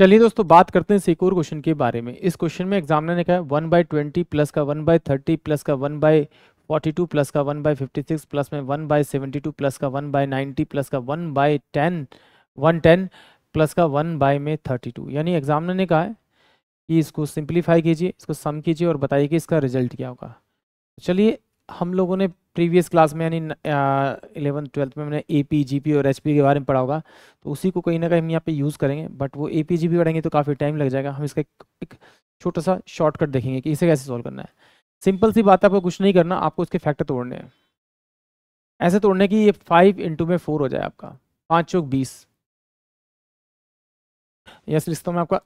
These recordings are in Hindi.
चलिए दोस्तों बात करते हैं सिक्योर क्वेश्चन के बारे में इस क्वेश्चन में एग्जामिनर ने कहा वन बाई ट्वेंटी प्लस का वन बाई थर्टी प्लस का one by forty two plus का one by fifty six plus में one by seventy two plus का वन बाई नाइन्टी प्लस का one by ten one ten plus का वन बाई में थर्टी टू यानी एग्जामिनर ने कहा है कि इसको सिंप्लीफाई कीजिए इसको सम कीजिए और बताइए कि इसका रिजल्ट क्या होगा चलिए हम लोगों ने प्रीवियस क्लास में यानी इलेवन ट्वेल्थ में मैंने ए पी जी पी और एच पी के बारे में पढ़ा होगा तो उसी को कहीं ना कहीं हम यहाँ पे यूज़ करेंगे बट वो ए पी जी पी पढ़ेंगे तो काफ़ी टाइम लग जाएगा हम इसका एक छोटा सा शॉर्टकट देखेंगे कि इसे कैसे सॉल्व करना है सिंपल सी बात है आपको कुछ नहीं करना आपको इसके फैक्टर तोड़ने हैं ऐसे तोड़ने की ये फाइव इंटू में फोर हो जाए आपका पाँच चौक बीस यस रिश्तों में आपका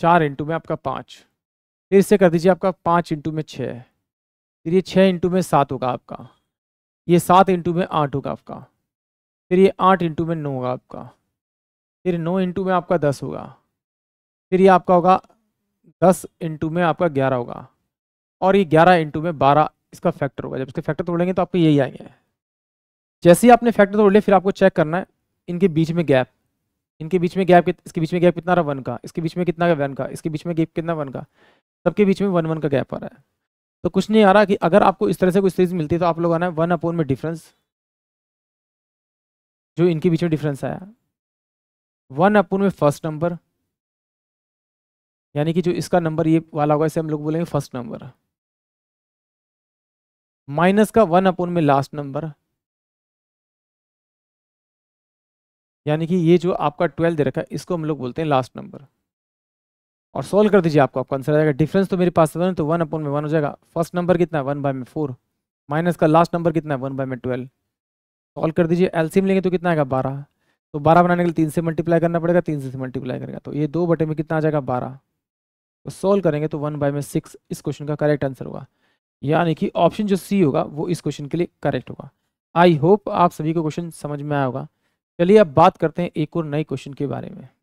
चार इंटू में आपका पाँच फिर इससे कर दीजिए आपका पाँच इंटू में छः फिर ये छः इंटू में सात होगा आपका ये सात इंटू में आठ होगा आपका फिर ये आठ इंटू में नौ होगा आपका फिर नौ इंटू में आपका दस होगा फिर ये आपका होगा दस इंटू में आपका ग्यारह होगा और ये ग्यारह इंटू में बारह इसका फैक्टर होगा जब इसके फैक्टर तोड़ेंगे तो आपको यही आएंगे जैसे ही आपने फैक्टर तोड़ लिया फिर आपको चेक करना है इनके बीच में गैप इनके बीच में गैप इसके बीच में गैप कितना रहा वन का इसके बीच में कितना वन का इसके बीच में गैप कितना वन का सबके बीच में वन वन का गैप आ रहा है तो कुछ नहीं आ रहा कि अगर आपको इस तरह से कुछ सीरीज मिलती है तो आप लोग आना है वन अपोन में डिफरेंस जो इनके बीच में डिफरेंस आया वन अपोन में फर्स्ट नंबर यानी कि जो इसका नंबर ये वाला होगा इसे हम लोग बोलेंगे फर्स्ट नंबर माइनस का वन अपोन में लास्ट नंबर यानी कि ये जो आपका ट्वेल्थ दे रखा है इसको हम लोग बोलते हैं लास्ट नंबर और सोल्व कर दीजिए आपको आपका आंसर आ जाएगा डिफरेंस तो मेरे पास वन तो वन अपॉन में वन हो जाएगा फर्स्ट नंबर कितना है वन बाय में फोर माइनस का लास्ट नंबर कितना है वन बाय में ट्वेल्व सोल्व कर दीजिए एलसीएम लेंगे तो कितना आएगा बारह तो बारह बनाने के लिए तीन से मल्टीप्लाई करना पड़ेगा तीन से मल्टीप्लाई करेगा तो ये दो बटे में कितना आ जाएगा बारह तो सोल्व करेंगे तो वन बाय में सिक्स इस क्वेश्चन का करेक्ट आंसर होगा यानी कि ऑप्शन जो सी होगा वो इस क्वेश्चन के लिए करेक्ट होगा आई होप आप सभी को क्वेश्चन समझ में आया होगा चलिए अब बात करते हैं एक और नए क्वेश्चन के बारे में